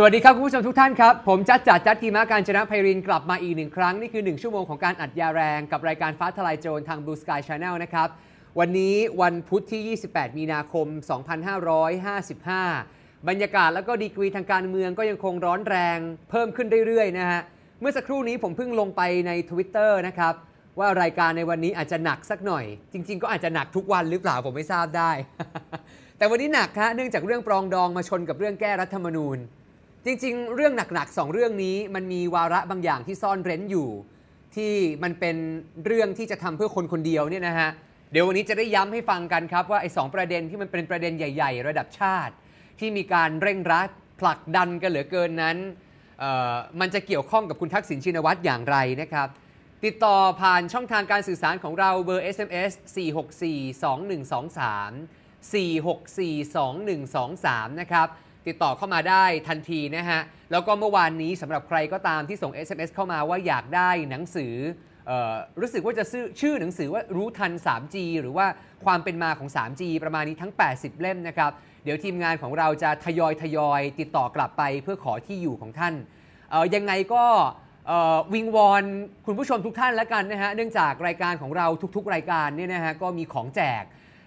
สวัสดีครับคุณผู้ชมทุกท่านครับ ผมจัดจัด จัดกีมาการชนะไพรินกลับมาอีกหนึ่งครั้ง นี่คือ 1 ชั่วโมงของการอัดยาแรง กับรายการฟ้าทลายโจรทาง Blue Sky Channel นะครับวันนี้วันพุธที่ 28 มีนาคม 2555 บรรยากาศแล้วก็ดีกรีทางการเมืองก็ยังคงร้อนแรง เพิ่มขึ้นเรื่อยๆนะฮะเมื่อสักครู่นี้ผมเพิ่งลงไปใน Twitter นะครับว่ารายการในวันนี้อาจจะหนักสักหน่อย จริงๆก็อาจจะหนักทุกวันหรือเปล่าผมไม่ทราบได้ แต่วันนี้หนักฮะเนื่องจากเรื่องปรองดองมาชนกับเรื่องแก้รัฐธรรมนูญจริงๆ เรื่องหนักๆ สองเรื่องนี้มันมีวาระบางอย่างที่ซ่อนเร้นอยู่ ที่มันเป็นเรื่องที่จะทำเพื่อคนคนเดียวเนี่ยนะฮะ เดี๋ยววันนี้จะได้ย้ำให้ฟังกันครับว่าไอ้สอประเด็นที่มันเป็นประเด็นใหญ่ๆ ระดับชาติ ที่มีการเร่งรัดผลักดันกันเหลือเกินนั้นมันจะเกี่ยวข้องกับคุณทักษิณชินวัตรอย่างไรนะครับติดต่อผ่านช่องทางการสื่อสารของเราเบอร์ SMS 464 2123 464 2123 นะครับติดต่อเข้ามาได้ทันทีนะฮะ แล้วก็เมื่อวานนี้สำหรับใครก็ตามที่ส่ง SMS เข้ามาว่าอยากได้หนังสือ รู้สึกว่าจะซื้อชื่อหนังสือว่า รู้ทัน 3G หรือว่าความเป็นมาของ 3G ประมาณนี้ทั้ง 80 เล่มนะครับ เดี๋ยวทีมงานของเราจะทยอยทยอยติดต่อกลับไปเพื่อขอที่อยู่ของท่านยังไงก็วิงวอนคุณผู้ชมทุกท่านแล้วกันนะฮะเนื่องจากรายการของเราทุกๆ รายการเนี่ยนะฮะก็มีของแจก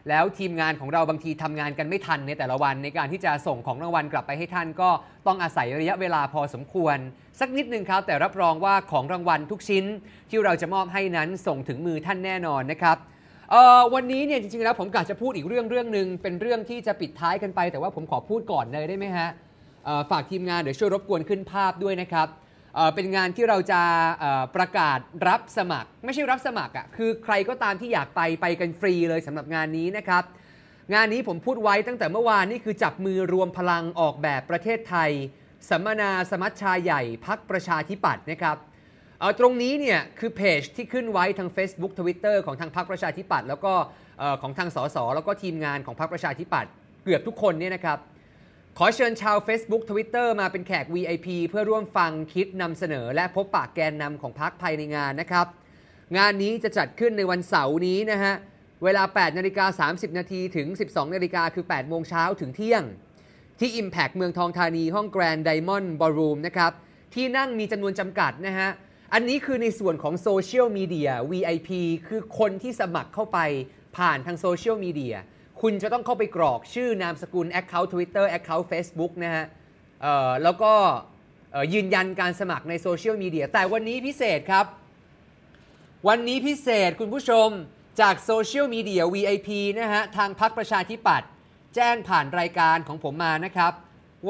แล้วทีมงานของเราบางทีทำงานกันไม่ทันในแต่ละวันในการที่จะส่งของรางวัลกลับไปให้ท่านก็ต้องอาศัยระยะเวลาพอสมควร สักนิดนึงครับแต่รับรองว่าของรางวัลทุกชิ้นที่เราจะมอบให้นั้นส่งถึงมือท่านแน่นอนนะครับวันนี้เนี่ยจริงๆแล้วผมกะจะพูดอีกเรื่องเรื่องหนึ่งเป็นเรื่องที่จะปิดท้ายกันไป แต่ว่าผมขอพูดก่อนเลยได้ไหมฮะฝากทีมงานเดี๋ยวช่วยรบกวนขึ้นภาพด้วยนะครับเป็นงานที่เราจะประกาศรับสมัคร ไม่ใช่รับสมัครอ่ะคือใครก็ตามที่อยากไปไปกันฟรีเลยสำหรับงานนี้นะครับ งานนี้ผมพูดไว้ตั้งแต่เมื่อวาน นี่คือจับมือรวมพลังออกแบบประเทศไทยสัมมนาสมัชชาใหญ่พักประชาธิปัตย์นะครับเอาตรงนี้เนี่ย คือเพจที่ขึ้นไว้ทาง Facebook Twitter ของทางพักประชาธิปัตย์แล้วก็ของทางสส แล้วก็ทีมงานของพักประชาธิปัตย์เกือบทุกคนเนี่ยนะครับขอเชิญชาว Facebook Twitter มาเป็นแขก VIP เพื่อร่วมฟังคิดนำเสนอ และพบปากแกนนำของพักภายในงานนะครับ งานนี้จะจัดขึ้นในวันเสาร์นี้นะฮะ เวลา 8 นาฬิกา30นาทีถึง 12นาฬิกาคือ 8 โมงเช้าถึงเที่ยง ที่ Impact เมืองทองธานีห้องแกรนด์ไดมอนด์บอลรูมนะครับ ที่นั่งมีจำนวนจำกัดนะฮะ อันนี้คือในส่วนของโซเชียลมีเดีย VIP คือคนที่สมัครเข้าไปผ่านทางโซเชียลมีเดียคุณจะต้องเข้าไปกรอกชื่อนามสกุล Account Twitter Account Facebook นะฮะแล้วก็ยืนยันการสมัครในโซเชียลมีเดีย แต่วันนี้พิเศษครับ วันนี้พิเศษคุณผู้ชมจากโซเชียลมีเดีย VIP นะฮะทางพักประชาธิปัตย์แจ้งผ่านรายการของผมมานะครับ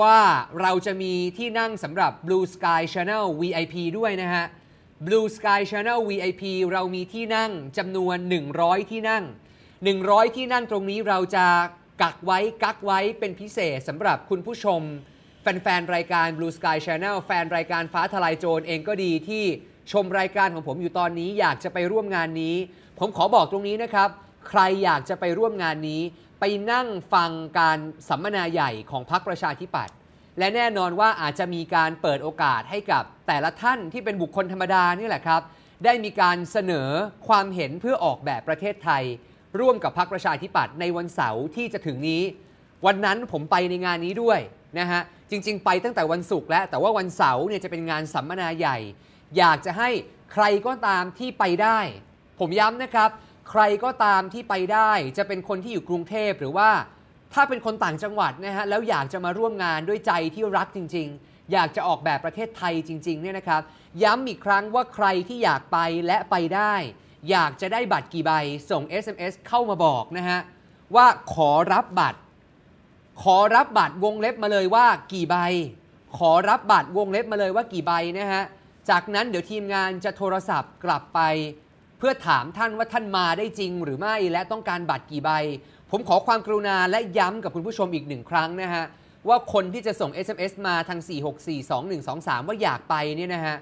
ว่าเราจะมีที่นั่งสำหรับ Blue Sky Channel VIP ด้วยนะฮะ Blue Sky Channel VIP เรามีที่นั่งจำนวน 100 ที่นั่ง100 ที่นั่งตรงนี้เราจะกักไว้กักไว้เป็นพิเศษสำหรับคุณผู้ชม แฟนๆรายการ Blue Sky Channel แฟนรายการฟ้าทลายโจรเองก็ดีที่ชมรายการของผมอยู่ตอนนี้อยากจะไปร่วมงานนี้ ผมขอบอกตรงนี้นะครับ ใครอยากจะไปร่วมงานนี้ ไปนั่งฟังการสัมมนาใหญ่ของพรรคประชาธิปัตย์และแน่นอนว่าอาจจะมีการเปิดโอกาสให้กับแต่ละท่านที่เป็นบุคคลธรรมดานี่แหละครับ ได้มีการเสนอความเห็นเพื่อออกแบบประเทศไทยร่วมกับพรรคประชาธิปัตย์ในวันเสาร์ที่จะถึงนี้ วันนั้นผมไปในงานนี้ด้วยนะฮะจริง ๆ ไปตั้งแต่วันศุกร์แล้วแต่ว่าวันเสาร์เนี่ยจะเป็นงานสัมมนาใหญ่ อยากจะให้ใครก็ตามที่ไปได้ ผมย้ำนะครับ ใครก็ตามที่ไปได้ จะเป็นคนที่อยู่กรุงเทพหรือว่า ถ้าเป็นคนต่างจังหวัดนะฮะแล้วอยากจะมาร่วมงานด้วยใจที่รักจริงๆอยากจะออกแบบประเทศไทยจริงๆเนี่ยนะครับ ย้ำอีกครั้งว่าใครที่อยากไปและไปได้อยากจะได้บัตรกี่ใบ ส่ง SMS เข้ามาบอกนะฮะว่าขอรับบัตร ขอรับบัตรวงเล็บมาเลยว่ากี่ใบ ขอรับบัตรวงเล็บมาเลยว่ากี่ใบนะฮะจากนั้นเดี๋ยวทีมงานจะโทรศัพท์กลับไป เพื่อถามท่านว่าท่านมาได้จริงหรือไม่และต้องการบัตรกี่ใบ ผมขอความกรุณาและย้ำกับคุณผู้ชมอีกหนึ่งครั้งนะฮะว่าคนที่จะส่ง SMS มาทาง 4642123 ว่าอยากไปเนี่ยนะฮะ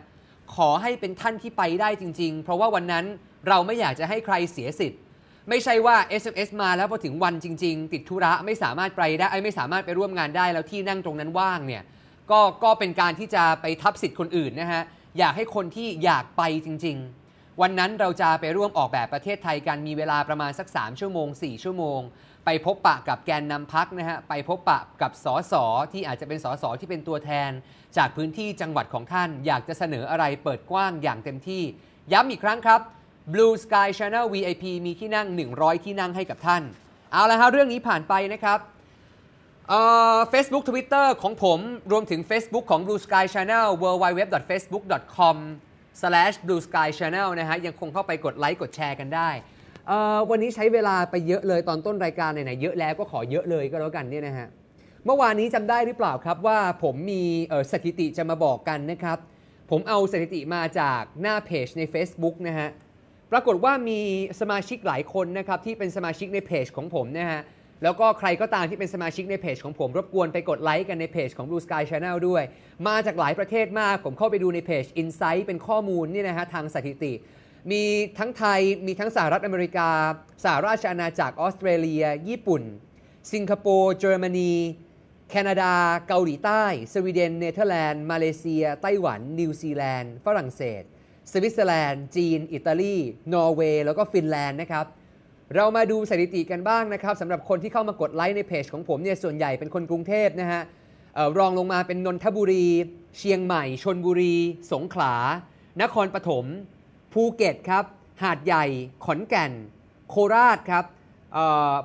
ขอให้เป็นท่านที่ไปได้จริง ๆ เพราะว่าวันนั้นเราไม่อยากจะให้ใครเสียสิทธิ์ ไม่ใช่ว่า SMS มาแล้วพอถึงวันจริง ๆ ติดธุระไม่สามารถไปได้ ไม่สามารถไปร่วมงานได้แล้วที่นั่งตรงนั้นว่างเนี่ยก็ก็เป็นการที่จะไปทับสิทธิ์คนอื่นนะฮะอยากให้คนที่อยากไปจริง ๆ วันนั้นเราจะไปร่วมออกแบบประเทศไทยกันมีเวลาประมาณสัก3ชั่วโมง4ชั่วโมงไปพบปะกับแกนนำพักนะฮะไปพบปะกับสสที่อาจจะเป็นสสที่เป็นตัวแทน จากพื้นที่จังหวัดของท่าน อยากจะเสนออะไรเปิดกว้างอย่างเต็มที่ ย้ำอีกครั้งครับ Blue Sky Channel VIP มีที่นั่ง 100 ที่นั่งให้กับท่าน เอาละฮะ เรื่องนี้ผ่านไปนะครับเฟซบุ๊กทวิตเตอร์ของผม รวมถึง Facebook ของ Blue Sky Channel w w w f a c e b o o k c o m Blue Sky Channel นะฮะ ยังคงเข้าไปกดไลค์ กดแชร์กันได้ วันนี้ใช้เวลาไปเยอะเลยตอนต้นรายการไหนๆเยอะแล้วก็ขอเยอะเลยก็แล้วกันเนี่ยนะฮะ เมื่อวานนี้จำได้หรือเปล่าครับว่าผมมีสถิติจะมาบอกกันนะครับ ผมเอาสถิติมาจากหน้าเพจใน Facebook นะฮะปรากฏว่ามีสมาชิกหลายคนนะครับ ที่เป็นสมาชิกในเพจของผมนะฮะแล้วก็ใครก็ตามที่เป็นสมาชิกในเพจของผม รบกวนไปกดไลค์กันในเพจของ Blue Sky Channel ด้วย มาจากหลายประเทศมากผมเข้าไปดูในเพจ Insight เป็นข้อมูลนี่นะฮะทางสถิติ มีทั้งไทยมีทั้งสหรัฐอเมริกาสหราชอาณาจักรออสเตรเลีย ญี่ปุ่น สิงคโปร์เยอรมนีแคนาดา เกาหลีใต้ สวีเดนเนเธอร์แลนด์มาเลเซีย ไต้หวัน นิวซีแลนด์ ฝรั่งเศสสวิตเซอร์แลนด์จีน อิตาลี นอร์เวย์ แล้วก็ฟินแลนด์นะครับ เรามาดูสถิติกันบ้างนะครับสำหรับคนที่เข้ามากดไลค์ในเพจของผมเนี่ยส่วนใหญ่เป็นคนกรุงเทพนะฮะออรองลงมาเป็นนนทบุรี เชียงใหม่ ชนบุรี สงขลา นครปฐมภูเก็ตครับ หาดใหญ่ขอนแก่น โคราชครับ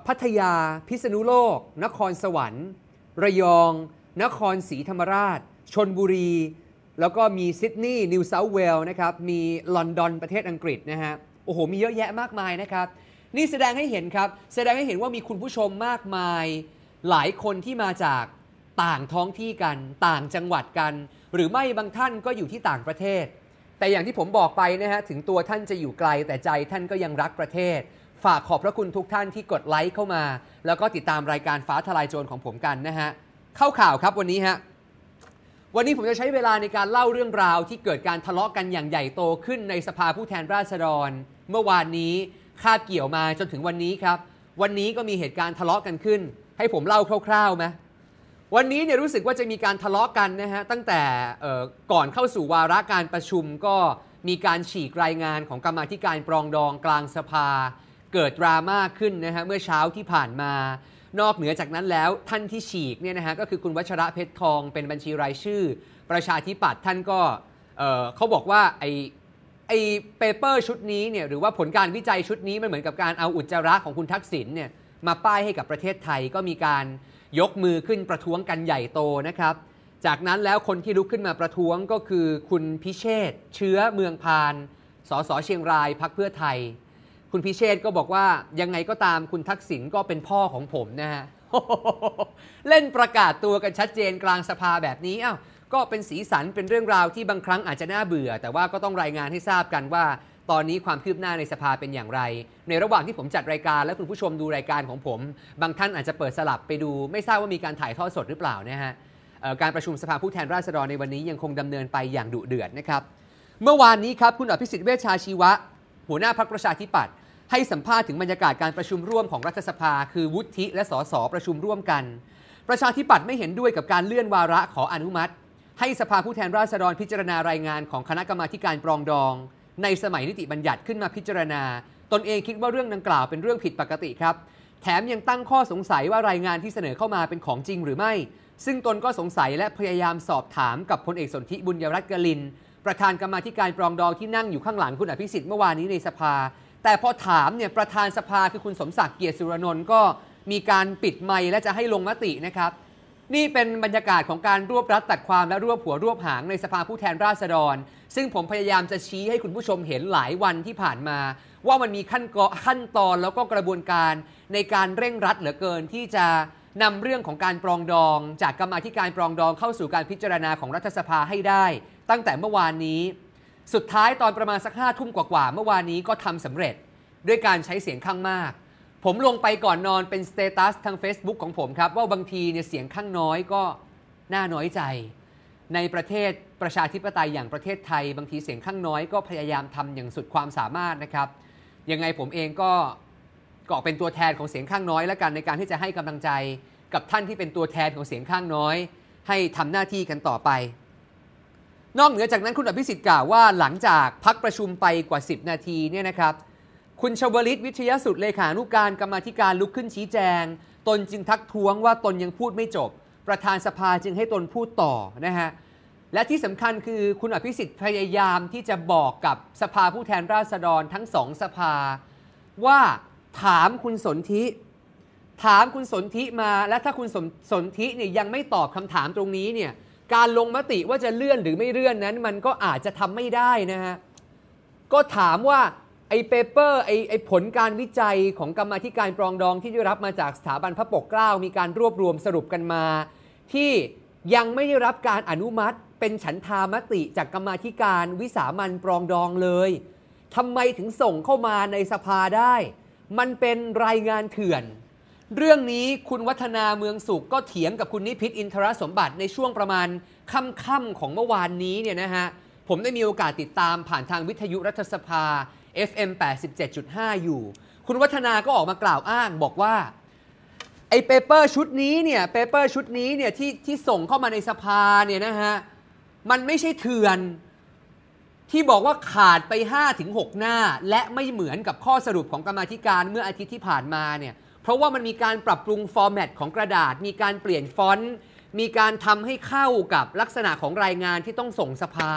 พัทยา พิษณุโลก นครสวรรค์ ระยอง นครศรีธรรมราชชนบุรีแล้วก็มีซิดนีย์นิวเซาท์เวลนะครับมีลอนดอนประเทศอังกฤษนะฮะโอ้โห มีเยอะแยะมากมายนะครับ นี่แสดงให้เห็นครับ แสดงให้เห็นว่ามีคุณผู้ชมมากมาย หลายคนที่มาจากต่างท้องที่กัน ต่างจังหวัดกัน หรือไม่บางท่านก็อยู่ที่ต่างประเทศ แต่อย่างที่ผมบอกไปนะฮะ ถึงตัวท่านจะอยู่ไกล แต่ใจท่านก็ยังรักประเทศ ฝากขอบพระคุณทุกท่านที่กดไลค์เข้ามา แล้วก็ติดตามรายการฟ้าทลายโจรของผมกันนะฮะเข้าข่าวครับวันนี้ฮะวันนี้ผมจะใช้เวลาในการเล่าเรื่องราวที่เกิดการทะเลาะกันอย่างใหญ่โตขึ้นในสภาผู้แทนราษฎร เมื่อวานนี้คาบเกี่ยวมาจนถึงวันนี้ครับ วันนี้ก็มีเหตุการณ์ทะเลาะกันขึ้น ให้ผมเล่าคร่าวๆไหมวันนี้เนี่ยรู้สึกว่าจะมีการทะเลาะกันนะฮะตั้งแต่ก่อนเข้าสู่วาระการประชุม ก็มีการฉีกรายงานของกรรมธิการปรองดองกลางสภา เกิดดราม่าขึ้นนะฮะเมื่อเช้าที่ผ่านมานอกเหนือจากนั้นแล้วท่านที่ฉีกเนี่ยนะฮะก็คือคุณวัชระเพชรทองเป็นบัญชีรายชื่อประชาธิปัตย์ท่านก็เเขาบอกว่าไอไอเปเปอร์ชุดนี้เนี่ยหรือว่าผลการวิจัยชุดนี้ มันเหมือนกับการเอาอุจจาระของคุณทักษิณเนี่ยมาป้ายให้กับประเทศไทย ก็มีการยกมือขึ้นประท้วงกันใหญ่โตนะครับ จากนั้นแล้วคนที่ลุกขึ้นมาประท้วงก็คือคุณพิเชษเชื้อเมืองพานสสเชียงรายพักเพื่อไทยคุณพิเชษก็บอกว่ายังไงก็ตามคุณทักษิณก็เป็นพ่อของผมนะฮะเล่นประกาศตัวกันชัดเจนกลางสภาแบบนี้อ้าวก็เป็นสีสันเป็นเรื่องราวที่บางครั้งอาจจะน่าเบื่อ แต่ว่าก็ต้องรายงานให้ทราบกันว่า ตอนนี้ความคืบหน้าในสภาเป็นอย่างไร ในระหว่างที่ผมจัดรายการ และคุณผู้ชมดูรายการของผม บางท่านอาจจะเปิดสลับไปดู ไม่ทราบว่ามีการถ่ายทอดสดหรือเปล่านะฮะการประชุมสภาผู้แทนราษฎรในวันนี้ยังคงดำเนินไปอย่างดุเดือดนะครับ เมื่อวานนี้ครับคุณอภิสิทธิ์เวชชาชีวะ หัวหน้าพรรคประชาธิปัตย์ให้สัมภาษณ์ถึงบรรยากาศการประชุมร่วมของรัฐสภาคือวุฒิและสสประชุมร่วมกัน ประชาธิปัตย์ไม่เห็นด้วยกับการเลื่อนวาระขออนุมัติ ให้สภาผู้แทนราษฎรพิจารณารายงานของคณะกรรมาการปรองดอง ในสมัยนิติบัญญัติขึ้นมาพิจารณา ตนเองคิดว่าเรื่องดังกล่าวเป็นเรื่องผิดปกติครับ แถมยังตั้งข้อสงสัยว่ารายงานที่เสนอเข้ามาเป็นของจริงหรือไม่ ซึ่งตนก็สงสัยและพยายามสอบถามกับพลเอกสนธิบุญยรัตน์กลิน ประธานกรรมาการปรองดองที่นั่งอยู่ข้างหลังคุณอภิสิทธิ์เมื่อวานนี้ในสภาแต่พอถามเนี่ยประธานสภาคือคุณสมศักดิ์เกียรติสุรนนท์ก็มีการปิดไมค์และจะให้ลงมตินะครับ นี่เป็นบรรยากาศของการรวบรัดตัดความและรวบหัวรวบหางในสภาผู้แทนราษฎร ซึ่งผมพยายามจะชี้ให้คุณผู้ชมเห็นหลายวันที่ผ่านมา ว่ามันมีขั้นกขั้นตอนแล้วก็กระบวนการในการเร่งรัดเหลือเกินที่จะนำเรื่องของการปรองดอง จากกรรมธิการปรองดอง เข้าสู่การพิจารณาของรัฐสภาให้ได้ ตั้งแต่เมื่อวานนี้สุดท้ายตอนประมาณสักห้าทุ่มกว่าๆเมื่อวานนี้ก็ทำสำเร็จด้วยการใช้เสียงข้างมาก ผมลงไปก่อนนอนเป็นสเตตัสทาง Facebook ของผมครับ ว่าบางทีเนี่ยเสียงข้างน้อยก็น่าน้อยใจ ในประเทศประชาธิปไตยอย่างประเทศไทยบางทีเสียงข้างน้อยก็พยายามทำอย่างสุดความสามารถนะครับยังไงผมเองก็ก็เป็นตัวแทนของเสียงข้างน้อย และกันในการที่จะให้กำลังใจกับท่านที่เป็นตัวแทนของเสียงข้างน้อย ให้ทำหน้าที่กันต่อไปนอกเหนือจากนั้นคุณอภิสิทธิ์กล่าวว่าหลังจากพักประชุมไปกว่า 10 นาทีเนี่ยนะครับ คุณชวลิตวิทยสุดเลขานุการกรรมธิการลุกขึ้นชี้แจง ตนจึงทักท้วงว่าตนยังพูดไม่จบ ประธานสภาจึงให้ตนพูดต่อนะฮะและที่สำคัญคือคุณอภิสิทธิ์พยายามที่จะบอกกับสภาผู้แทนราษฎรทั้งสองสภา ว่าถามคุณสนธิถามคุณสนธิมาและถ้าคุณสนธิเนี่ยยังไม่ตอบคำถามตรงนี้เนี่ยการลงมติว่าจะเลื่อนหรือไม่เลื่อนนั้น มันก็อาจจะทำไม่ได้นะฮะก็ถามว่าไอ้เปเปอร์ไอ้ไอ้ผลการวิจัยของกรรมธิการปรองดองที่ได้รับมาจากสถาบันพระปกเกล้ามีการรวบรวมสรุปกันมา ที่ยังไม่ได้รับการอนุมัติเป็นฉันทามติจากกรรมธิการวิสามันปรองดองเลยทำไมถึงส่งเข้ามาในสภาได้ มันเป็นรายงานเถื่อนเรื่องนี้คุณวัฒนาเมืองสุขก็เถียงกับคุณนิพิษอินทรสมบัติในช่วงประมาณค่ำๆของเมื่อวานนี้เนี่ยนะฮะผมได้มีโอกาสติดตามผ่านทางวิทยุรัฐสภา FM 87.5 อยู่ คุณวัฒนาก็ออกมากล่าวอ้างบอกว่าไอ้เปเปอร์ชุดนี้เนี่ยเปเปอร์ชุดนี้เนี่ยที่ที่ส่งเข้ามาในสภาเนี่ยนะฮะมันไม่ใช่เถื่อนที่บอกว่าขาดไป 5-6 หน้า และไม่เหมือนกับข้อสรุปของกรรมธิการเมื่ออาทิตย์ที่ผ่านมาเนี่ยเพราะว่ามันมีการปรับปรุงฟอร์แมตของกระดาษ มีการเปลี่ยนฟอนต์ มีการทำให้เข้ากับลักษณะของรายงานที่ต้องส่งสภา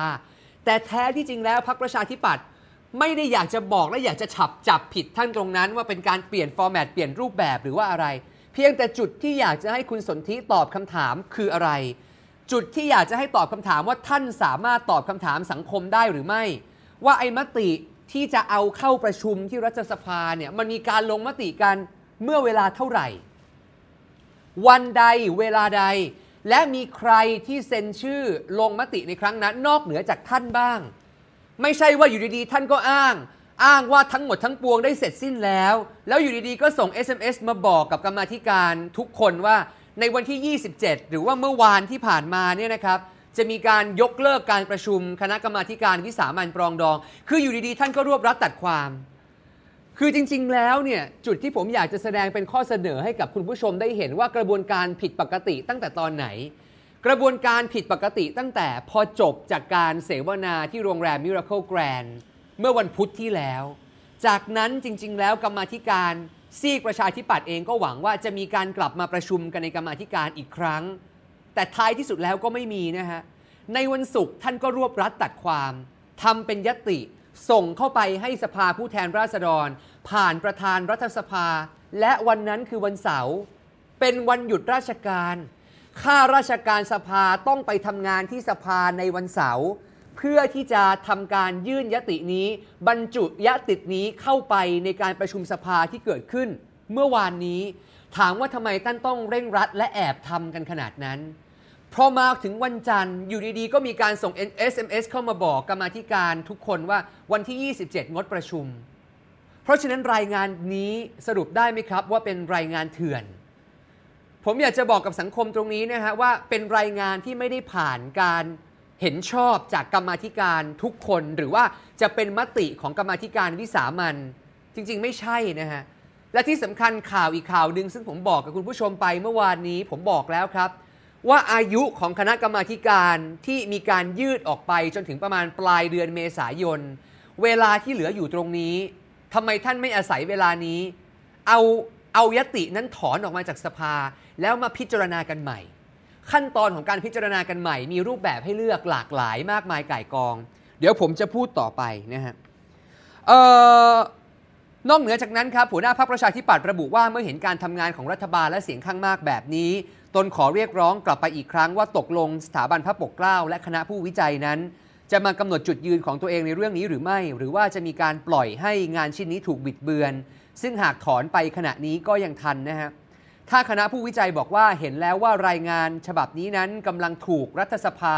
แต่แท้ที่จริงแล้วพรรคประชาธิปัตย์ไม่ได้อยากจะบอกและอยากจะฉับจับผิดท่านตรงนั้น ว่าเป็นการเปลี่ยนฟอร์แมตเปลี่ยนรูปแบบหรือว่าอะไร เพียงแต่จุดที่อยากจะให้คุณสนธิตอบคำถามคืออะไร จุดที่อยากจะให้ตอบคำถามว่าท่านสามารถตอบคำถามสังคมได้หรือไม่ ว่าไอ้มติที่จะเอาเข้าประชุมที่รัฐสภาเนี่ยมันมีการลงมติกันเมื่อเวลาเท่าไหร่ วันใด เวลาใด และมีใครที่เซ็นชื่อลงมติในครั้งนั้น นอกเหนือจากท่านบ้าง ไม่ใช่ว่าอยู่ดีๆท่านก็อ้าง อ้างว่าทั้งหมดทั้งปวงได้เสร็จสิ้นแล้ว แล้วอยู่ดีๆ ก็ส่ง SMS มาบอกกับกรรมธิการทุกคนว่าในวันที่27 หรือว่าเมื่อวานที่ผ่านมาเนี่ยนะครับจะมีการยกเลิกการประชุมคณะกรรมาการวิสามัญปรองดอง คืออยู่ดีๆท่านก็รวบรัดตัดความคือจริง ๆ แล้วเนี่ยจุดที่ผมอยากจะแสดงเป็นข้อเสนอให้กับคุณผู้ชมได้เห็นว่ากระบวนการผิดปกติตั้งแต่ตอนไหน กระบวนการผิดปกติตั้งแต่พอจบจากการเสวนาที่โรงแรมมิราเคิลแกรนด์เมื่อวันพุธที่แล้ว จากนั้นจริงๆ แล้วกรรมธิการ ซีกประชาธิปัตย์เองก็หวังว่าจะมีการกลับมาประชุมกันในกรรมธิการอีกครั้ง แต่ท้ายที่สุดแล้วก็ไม่มีนะฮะในวันศุกร์ท่านก็รวบรัดตัดความทำเป็นยติส่งเข้าไปให้สภาผู้แทนราษฎร ผ่านประธานรัฐสภา และวันนั้นคือวันเสาร์เป็นวันหยุดราชการข้าราชการสภาต้องไปทำงานที่สภาในวันเสาร์เพื่อที่จะทำการยื่นยตินี้ บรรจุยตินี้เข้าไปในการประชุมสภาที่เกิดขึ้น เมื่อวานนี้ ถามว่าทำไมท่านต้องเร่งรัดและแอบทำกันขนาดนั้นพอมาถึงวันจันทร์อยู่ดีๆ ก็มีการส่ง SMS เข้ามาบอกกรรมธิการทุกคนว่าวันที่ 27งดประชุม เพราะฉะนั้นรายงานนี้สรุปได้ไหมครับว่าเป็นรายงานเถื่อน ผมอยากจะบอกกับสังคมตรงนี้นะฮะว่าเป็นรายงานที่ไม่ได้ผ่านการเห็นชอบจากกรรมธิการทุกคน หรือว่าจะเป็นมติของกรรมธิการวิสามันจริงๆ ไม่ใช่นะฮะและที่สำคัญข่าวอีกข่าวหนึ่งซึ่งผมบอกกับคุณผู้ชมไปเมื่อวานนี้ ผมบอกแล้วครับว่าอายุของคณะกรรมาการที่มีการยืดออกไปจนถึงประมาณปลายเดือนเมษายนเวลาที่เหลืออยู่ตรงนี้ทำไมท่านไม่อาศัยเวลานี้ เอาเอายตินั้นถอนออกมาจากสภา แล้วมาพิจารณากันใหม่ ขั้นตอนของการพิจารณากันใหม่ มีรูปแบบให้เลือกหลากหลายมากมายก่ายกอง เดี๋ยวผมจะพูดต่อไปนะฮะนอกเหนือจากนั้นครับหัวหน้าพรรคประชาธิปัตย์ระบุว่าเมื่อเห็นการทำงานของรัฐบาลและเสียงข้างมากแบบนี้ตนขอเรียกร้องกลับไปอีกครั้งว่าตกลงสถาบันพระปกเกล้าและคณะผู้วิจัยนั้น จะมากำหนดจุดยืนของตัวเองในเรื่องนี้หรือไม่ หรือว่าจะมีการปล่อยให้งานชิ้นนี้ถูกบิดเบือน ซึ่งหากถอนไปขณะนี้ก็ยังทันนะฮะถ้าคณะผู้วิจัยบอกว่าเห็นแล้วว่ารายงานฉบับนี้นั้นกำลังถูกรัฐสภา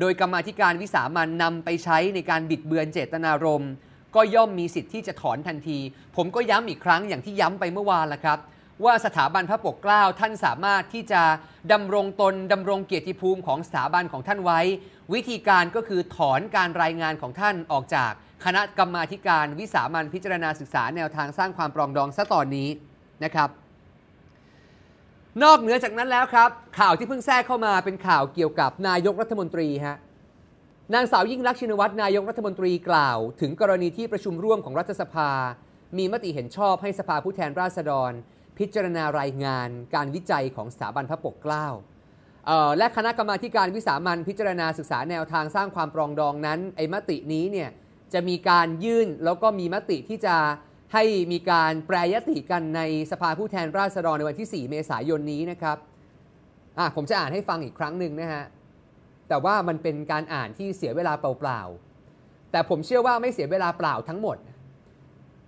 โดยกรรมธิการวิสามันนำไปใช้ในการบิดเบือนเจตนารมณ์ก็ย่อมมีสิทธิ์ที่จะถอนทันที ผมก็ย้ำอีกครั้งอย่างที่ย้ำไปเมื่อวานละครับว่าสถาบันพระปกเกล้าท่านสามารถที่จะดำรงตนดำรงเกียรติภูมิของสถาบันของท่านไว้ วิธีการก็คือถอนการรายงานของท่านออกจาก คณะกรรมาการวิสามัญพิจารณาศึกษาแนวทางสร้างความปรองดองซะตอนนี้นะครับ นอกเหนือจากนั้นแล้วครับ ข่าวที่เพิ่งแทรกเข้ามาเป็นข่าวเกี่ยวกับนายกรัฐมนตรีฮะนางสาวยิ่งรักชินวัตรนายกรัฐมนตรีกล่าว ถึงกรณีที่ประชุมร่วมของรัฐสภา มีมติเห็นชอบให้สภาผู้แทนราษฎรพิจารณารายงาน การวิจัยของสถาบันพระปกเกล้าและคณะกรรมาการวิสามันพิจารณาศึกษาแนวทางสร้างความปรองดองนั้น ไอ้มตินี้เนี่ยจะมีการยื่นแล้วก็มีมติที่จะให้มีการแปรยติกันในสภาผู้แทนราษฎรในวันที่ 4 เมษายนนี้นะครับผมจะอ่านให้ฟังอีกครั้งหนึ่งนะฮะแต่ว่ามันเป็นการอ่านที่เสียเวลาเปล่าๆแต่ผมเชื่อว่าไม่เสียเวลาเปล่าทั้งหมด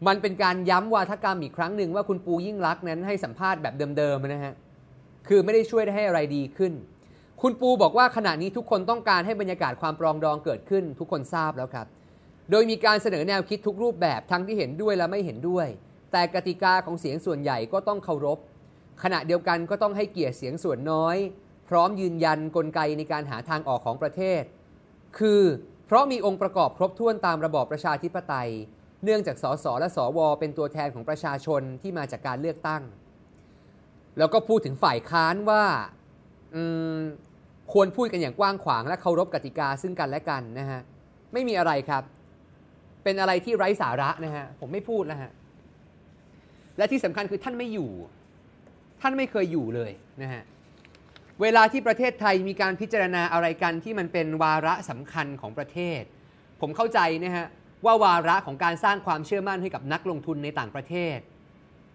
มันเป็นการย้ำวาทกรรมอีกครั้งหนึ่งว่าคุณปูยิ่งรักนั้นให้สัมภาษณ์แบบเดิมๆนะฮะ คือไม่ได้ช่วยได้ให้อะไรดีขึ้น คุณปูบอกว่าขณะนี้ทุกคนต้องการให้บรรยากาศความปรองดองเกิดขึ้น ทุกคนทราบแล้วครับ โดยมีการเสนอแนวคิดทุกรูปแบบทั้งที่เห็นด้วยและไม่เห็นด้วย แต่กติกาของเสียงส่วนใหญ่ก็ต้องเคารพ ขณะเดียวกันก็ต้องให้เกียรติเสียงส่วนน้อย พร้อมยืนยันกลไกในการหาทางออกของประเทศ คือเพราะมีองค์ประกอบครบถ้วนตามระบอบประชาธิปไตยเนื่องจากสสและสวเป็นตัวแทนของประชาชนที่มาจากการเลือกตั้ง แล้วก็พูดถึงฝ่ายค้านว่าควรพูดกันอย่างกว้างขวางและเคารพกติกาซึ่งกันและกันนะฮะไม่มีอะไรครับ เป็นอะไรที่ไร้สาระนะฮะผมไม่พูดนะฮะ และที่สำคัญคือท่านไม่อยู่ ท่านไม่เคยอยู่เลยนะฮะเวลาที่ประเทศไทยมีการพิจารณาอะไรกันที่มันเป็นวาระสำคัญของประเทศ ผมเข้าใจนะฮะว่าวาระของการสร้างความเชื่อมั่นให้กับนักลงทุนในต่างประเทศ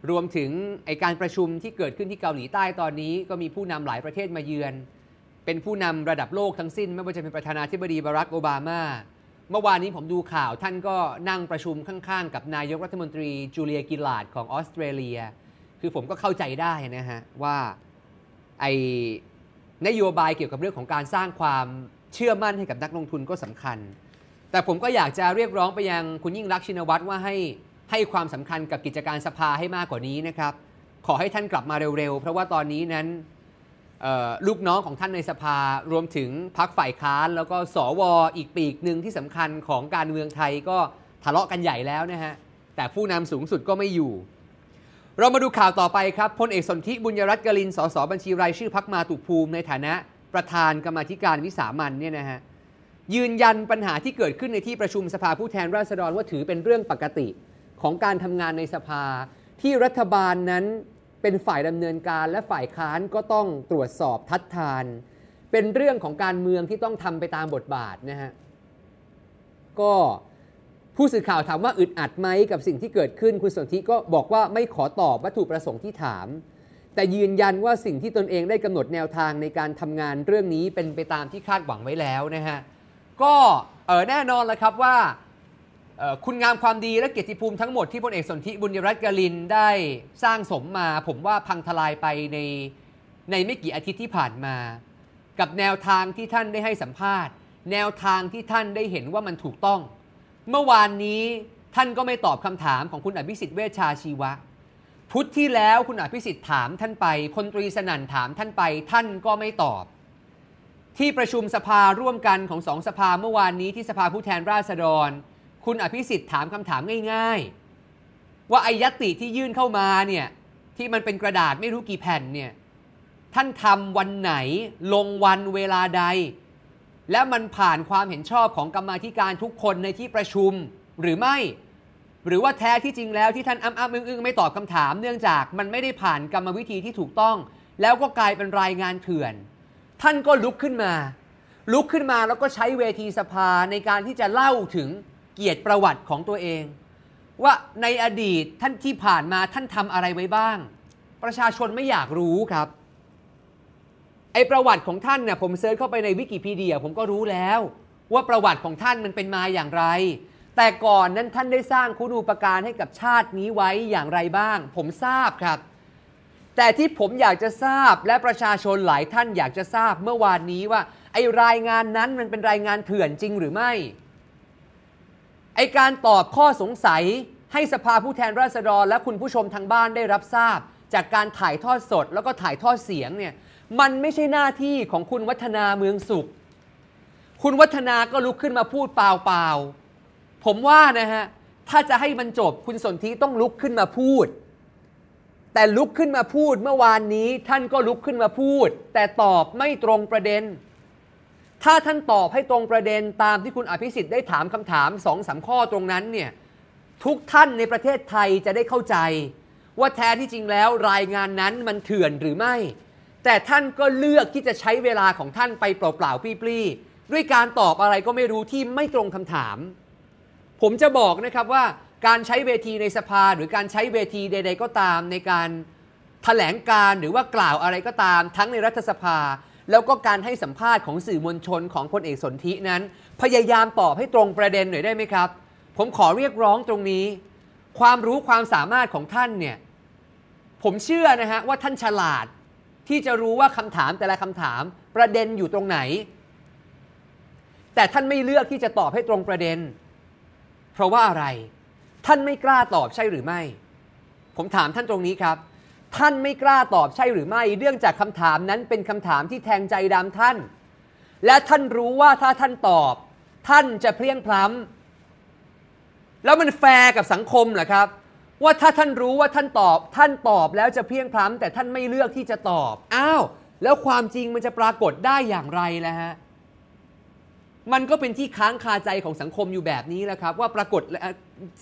รวมถึงไอการประชุมที่เกิดขึ้นที่เกาหลีใต้ตอนนี้ ก็มีผู้นำหลายประเทศมาเยือน เป็นผู้นำระดับโลกทั้งสิ้น ไม่ว่าจะเป็นประธานาธิบดีบารักโอบามา เมื่อวานนี้ผมดูข่าวท่านก็นั่งประชุมข้างๆ กับนายกรัฐมนตรีจูเลียกิลาร์ดของออสเตรเลีย คือผมก็เข้าใจได้นะฮะว่าไอนโยบายเกี่ยวกับเรื่องของการสร้างความเชื่อมั่นให้กับนักลงทุนก็สำคัญแต่ผมก็อยากจะเรียกร้องไปยังคุณยิ่งรักชินวัตรว่า ให้ให้ความสำคัญกับกิจการสภาให้มากกว่านี้นะครับ ขอให้ท่านกลับมาเร็วๆ เพราะว่าตอนนี้นั้นลูกน้องของท่านในสภารวมถึงพักฝ่ายค้าน แล้วก็สอวออีกปีกหนึ่งที่สำคัญของการเมืองไทยก็ทะเลาะกันใหญ่แล้วนะฮะแต่ผู้นำสูงสุดก็ไม่อยู่ เรามาดูข่าวต่อไปครับพลเอกสนธิบุญยรัตน์กลินสสบัญชีราย ชื่อพักมาตุภูมิ ในฐานะประธานกรรมธิการวิสามันเนี่ยนะฮะเยืนยันปัญหาที่เกิดขึ้นในที่ประชุมสภาผู้แทนราษฎร ว่าถือเป็นเรื่องปกติของการทำงานในสภา ที่รัฐบาลนั้นเป็นฝ่ายดำเนินการและฝ่ายค้านก็ต้องตรวจสอบทัดทาน เป็นเรื่องของการเมืองที่ต้องทำไปตามบทบาทนะฮะก็ผู้สื่อข่าวถามว่าอึดอัดไหมกับสิ่งที่เกิดขึ้น คุณสนธิก็บอกว่าไม่ขอตอบวัตถุประสงค์ที่ถาม แต่ยืนยันว่าสิ่งที่ตนเองได้กำหนดแนวทางในการทำงานเรื่องนี้เป็นไปตามที่คาดหวังไว้แล้วนะฮะก็เออแน่นอนแล้วครับว่าคุณงามความดีและเกียรติภูมิทั้งหมดที่พลเอกสนธิบุญยรัตน์กลินได้สร้างสมมา ผมว่าพังทลายไปในในไม่กี่อาทิตย์ที่ผ่านมา กับแนวทางที่ท่านได้ให้สัมภาษณ์ แนวทางที่ท่านได้เห็นว่ามันถูกต้อง เมื่อวานนี้ท่านก็ไม่ตอบคำถามของคุณอภิสิทธิ์เวชชาชีวะพุทธที่แล้วคุณอภิสิทธิ์ถามท่านไปพลตรีสนั่นถามท่านไปท่านก็ไม่ตอบที่ประชุมสภาร่วมกันของสองสภาเมื่อวานนี้ที่สภาผู้แทนราษฎร คุณอภิสิทธิ์ถามคำถามง่าย ๆ ว่าอายติที่ยื่นเข้ามาเนี่ยที่มันเป็นกระดาษไม่รู้กี่แผ่นเนี่ยท่านทำวันไหนลงวันเวลาใด และมันผ่านความเห็นชอบของกรรมธิการทุกคนในที่ประชุมหรือไม่ หรือว่าแท้ที่จริงแล้วที่ท่านอ้ำอ้ำอึ้งอไม่ตอบคำถามเนื่องจากมันไม่ได้ผ่านกรรมวิธีที่ถูกต้อง แล้วก็กลายเป็นรายงานเถื่อนท่านก็ลุกขึ้นมา ลุกขึ้นมาแล้วก็ใช้เวทีสภาในการที่จะเล่าถึงเกียรติประวัติของตัวเอง ว่าในอดีตท่านที่ผ่านมาท่านทำอะไรไว้บ้าง ประชาชนไม่อยากรู้ครับไอประวัติของท่านเนี่ยผมเซิร์ชเข้าไปในวิกิพีเดีย ผมก็รู้แล้ว ว่าประวัติของท่านมันเป็นมาอย่างไร แต่ก่อนนั้นท่านได้สร้างคุณูปการให้กับชาตินี้ไว้อย่างไรบ้าง ผมทราบครับแต่ที่ผมอยากจะทราบและประชาชนหลายท่านอยากจะทราบเมื่อวานนี้ว่า ไอรายงานนั้นมันเป็นรายงานเถื่อนจริงหรือไม่ ไอการตอบข้อสงสัยให้สภาผู้แทนราษฎร และคุณผู้ชมทางบ้านได้รับทราบ จากการถ่ายทอดสดแล้วก็ถ่ายทอดเสียงเนี่ยมันไม่ใช่หน้าที่ของคุณวัฒนาเมืองสุข คุณวัฒนาก็ลุกขึ้นมาพูดเปล่าเปล่าผมว่านะฮะถ้าจะให้มันจบคุณสนธิต้องลุกขึ้นมาพูดแต่ลุกขึ้นมาพูดเมื่อวานนี้ท่านก็ลุกขึ้นมาพูด แต่ตอบไม่ตรงประเด็น ถ้าท่านตอบให้ตรงประเด็นตามที่คุณอภิสิทธิ์ได้ถามคำถามสองสามข้อตรงนั้นเนี่ยทุกท่านในประเทศไทยจะได้เข้าใจว่าแท้ที่จริงแล้วรายงานนั้นมันเถื่อนหรือไม่ แต่ท่านก็เลือกที่จะใช้เวลาของท่านไปเปล่าๆปลี้ๆด้วยการตอบอะไรก็ไม่รู้ที่ไม่ตรงคำถาม ผมจะบอกนะครับว่าการใช้เวทีในสภาหรือการใช้เวทีใด ๆ ก็ตาม ในการถแถลงการหรือว่ากล่าวอะไรก็ตาม ทั้งในรัฐสภาแล้วก็การให้สัมภาษณ์ของสื่อมวลชนของพลเอกสนธินั้น พยายามตอบให้ตรงประเด็นหน่อยได้ไหมครับผมขอเรียกร้องตรงนี้ ความรู้ความสามารถของท่านเนี่ย ผมเชื่อนะฮะว่าท่านฉลาดที่จะรู้ว่าคำถามแต่ละคำถามประเด็นอยู่ตรงไหน แต่ท่านไม่เลือกที่จะตอบให้ตรงประเด็น เพราะว่าอะไรท่านไม่กล้าตอบใช่หรือไม่ ผมถามท่านตรงนี้ครับ ท่านไม่กล้าตอบใช่หรือไม่ เรื่องจากคำถามนั้นเป็นคำถามที่แทงใจดำท่าน และท่านรู้ว่าถ้าท่านตอบ ท่านจะเพลียงพล้ำแล้วมันแฟร์กับสังคมเหรอครับ ว่าถ้าท่านรู้ว่าท่านตอบ ท่านตอบแล้วจะเพียงพล้ำแต่ท่านไม่เลือกที่จะตอบ อ้าว แล้วความจริงมันจะปรากฏได้อย่างไรล่ะฮะ มันก็เป็นที่ค้างคาใจของสังคมอยู่แบบนี้แหละครับ ว่าปรากฏ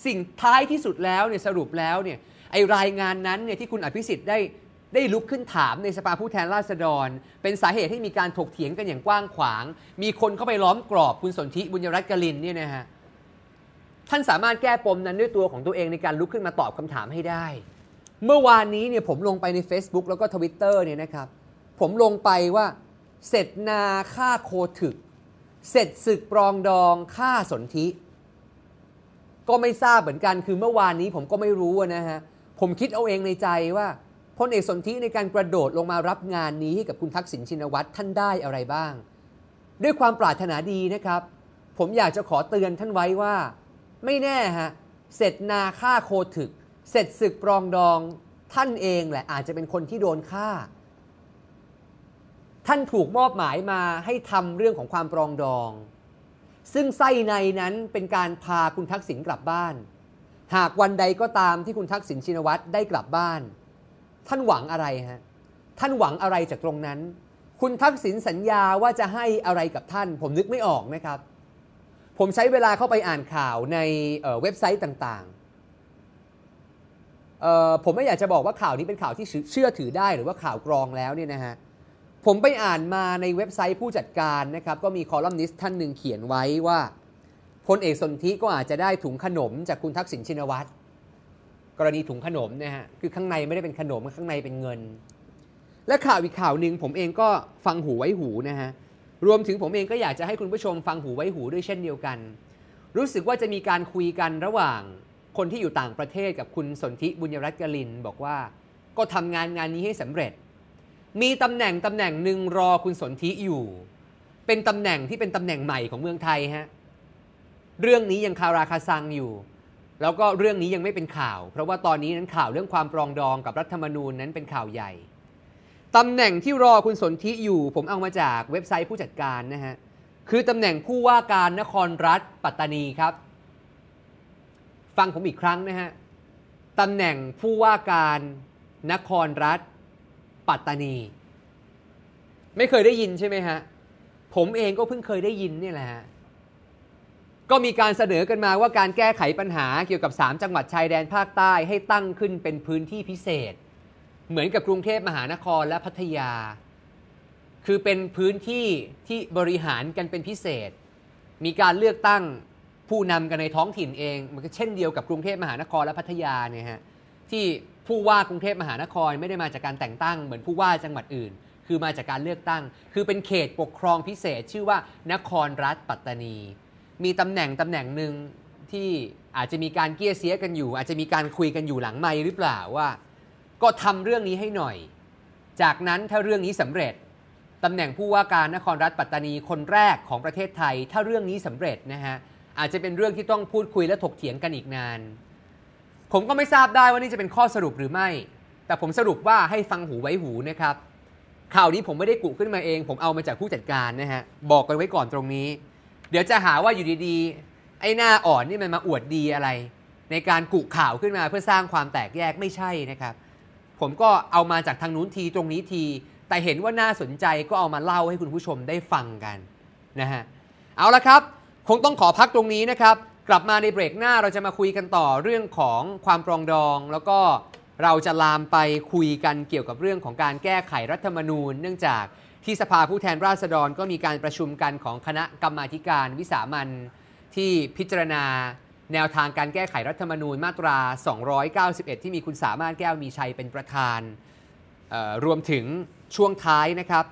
สิ่งท้ายที่สุดแล้วเนี่ยสรุปแล้วเนี่ยไอรายงานนั้นเนี่ยที่คุณอภิสิทธิ์ได้ได้ลุกขึ้นถามในสภาผู้แทนราษฎร เป็นสาเหตุให้มีการถกเถียงกันอย่างกว้างขวาง มีคนเข้าไปล้อมกรอบคุณสนธิบุญรัตน์กลินเนี่ยนะฮะท่านสามารถแก้ปมนั้นด้วยตัวของตัวเองในการลุกขึ้นมาตอบคำถามให้ได้ เมื่อวานนี้เนี่ยผมลงไปใน Facebook แล้วก็ทวิตเตอร์เนี่ยนะครับผมลงไปว่าเสร็จนาฆ่าโคถึก เสร็จศึกปรองดองฆ่าสนธิก็ไม่ทราบเหมือนกันคือเมื่อวานนี้ผมก็ไม่รู้นะฮะ ผมคิดเอาเองในใจว่าพลเอกสนธิในการกระโดดลงมารับงานนี้ ให้กับคุณทักษิณชินวัตร ท่านได้อะไรบ้าง ด้วยความปรารถนาดีนะครับ ผมอยากจะขอเตือนท่านไว้ว่า ไม่แน่ฮะ เสร็จนาฆ่าโคถึก เสร็จศึกปรองดองท่านเองแหละอาจจะเป็นคนที่โดนฆ่า ท่านถูกมอบหมายมาให้ทำเรื่องของความปรองดองซึ่งไส้ในนั้นเป็นการพาคุณทักษิณกลับบ้าน หากวันใดก็ตามที่คุณทักษิณชินวัตรได้กลับบ้าน ท่านหวังอะไรฮะท่านหวังอะไรจากตรงนั้น คุณทักษิณสัญญาว่าจะให้อะไรกับท่าน ผมนึกไม่ออกนะครับ ผมใช้เวลาเข้าไปอ่านข่าวในเว็บไซต์ต่างๆ ผมไม่อยากจะบอกว่าข่าวนี้เป็นข่าวที่เชื่อถือได้หรือว่าข่าวกรองแล้วเนี่ยนะฮะผมไปอ่านมาในเว็บไซต์ผู้จัดการนะครับก็มีคอลัมนิสต์ท่านหนึ่งเขียนไว้ว่าพลเอกสนธิก็อาจจะได้ถุงขนม จากคุณทักษิณชินวัตรกรณีถุงขนมนะฮะคือข้างในไม่ได้เป็นขนมข้างในเป็นเงิน และข่าวอีกข่าวหนึ่ง ผมเองก็ฟังหูไว้หูนะฮะรวมถึงผมเองก็อยากจะให้คุณผู้ชมฟังหูไว้หูด้วยเช่นเดียวกัน รู้สึกว่าจะมีการคุยกันระหว่างคนที่อยู่ต่างประเทศกับคุณสนธิบุญรัตน์กลิน บอกว่าก็ทำงานงานนี้ให้สำเร็จมีตำแหน่งตำแหน่งหนึ่งรอคุณสนธิอยู่ เป็นตำแหน่งที่เป็นตำแหน่งใหม่ของเมืองไทยฮะเรื่องนี้ยังคาราคาซังอยู่ แล้วก็เรื่องนี้ยังไม่เป็นข่าว เพราะว่าตอนนี้นั้นข่าวเรื่องความปรองดองกับรัฐธรรมนูญนั้นเป็นข่าวใหญ่ ตำแหน่งที่รอคุณสนธิอยู่ ผมเอามาจากเว็บไซต์ผู้จัดการนะฮะ คือตำแหน่งผู้ว่าการนครรัฐปัตตานีครับ ฟังผมอีกครั้งนะฮะตำแหน่งผู้ว่าการนครรัฐปัตตานีไม่เคยได้ยินใช่ไหมฮะผมเองก็เพิ่งเคยได้ยินนี่แหละฮะก็มีการเสนอกันมาว่าการแก้ไขปัญหา เกี่ยวกับ3จังหวัดชายแดนภาคใต้ให้ตั้งขึ้นเป็นพื้นที่พิเศษ เหมือนกับกรุงเทพมหานครและพัทยา คือเป็นพื้นที่ที่บริหารกันเป็นพิเศษ มีการเลือกตั้งผู้นำกันในท้องถิ่นเอง มันก็เช่นเดียวกับกรุงเทพมหานครและพัทยาเนี่ยฮะที่ผู้ว่ากรุงเทพมหานครไม่ได้มาจากการแต่งตั้ง เหมือนผู้ว่าจังหวัดอื่น คือมาจากการเลือกตั้ง คือเป็นเขตปกครองพิเศษชื่อว่านครรัฐปัตตานี มีตำแหน่งตำแหน่งหนึ่งที่อาจจะมีการเกี้ยเสียกันอยู่ อาจจะมีการคุยกันอยู่หลังไม้หรือเปล่าว่า ก็ทำเรื่องนี้ให้หน่อย จากนั้นถ้าเรื่องนี้สำเร็จตำแหน่งผู้ว่าการนครรัฐปัตตานีคนแรกของประเทศไทย ถ้าเรื่องนี้สำเร็จนะฮะอาจจะเป็นเรื่องที่ต้องพูดคุยและถกเถียงกันอีกนานผมก็ไม่ทราบได้ว่านี่จะเป็นข้อสรุปหรือไม่ แต่ผมสรุปว่าให้ฟังหูไว้หูนะครับ ข่าวนี้ผมไม่ได้กุขึ้นมาเอง ผมเอามาจากผู้จัดการนะฮะ บอกกันไว้ก่อนตรงนี้ เดี๋ยวจะหาว่าอยู่ดีๆ ไอ้หน้าอ่อนนี่มันมาอวดดีอะไร ในการกุข่าวขึ้นมา เพื่อสร้างความแตกแยกไม่ใช่นะครับ ผมก็เอามาจากทางนู้นทีตรงนี้ที แต่เห็นว่าน่าสนใจก็เอามาเล่าให้คุณผู้ชมได้ฟังกันนะฮะ เอาละครับ คงต้องขอพักตรงนี้นะครับกลับมาในเบรกหน้าเราจะมาคุยกันต่อเรื่องของความปรองดอง แล้วก็เราจะลามไปคุยกันเกี่ยวกับเรื่องของการแก้ไขรัฐธรรมนูญเนื่องจากที่สภาผู้แทนราษฎรก็มีการประชุมกันของคณะกรรมาการวิสามันที่พิจารณาแนวทางการแก้ไขรัฐธรรมนูญมาตรา 291 ที่มีคุณสามารถแก้วมีชัยเป็นประธานรวมถึงช่วงท้ายนะครับ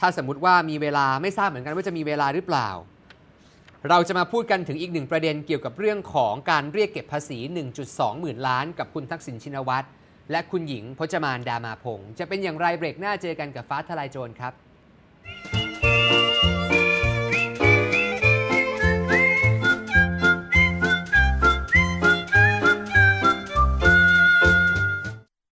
ถ้าสมมติว่ามีเวลาไม่ทราบเหมือนกันว่าจะมีเวลาหรือเปล่าเราจะมาพูดกันถึงอีกหนึ่งประเด็นเกี่ยวกับเรื่องของการเรียกเก็บภาษี 1.2 หมื่นล้านกับคุณทักษิณชินวัตรและคุณหญิงพจมานดามาพงศ์จะเป็นอย่างไรเบรกหน้าเจอกันกับฟ้าทลายโจรครับ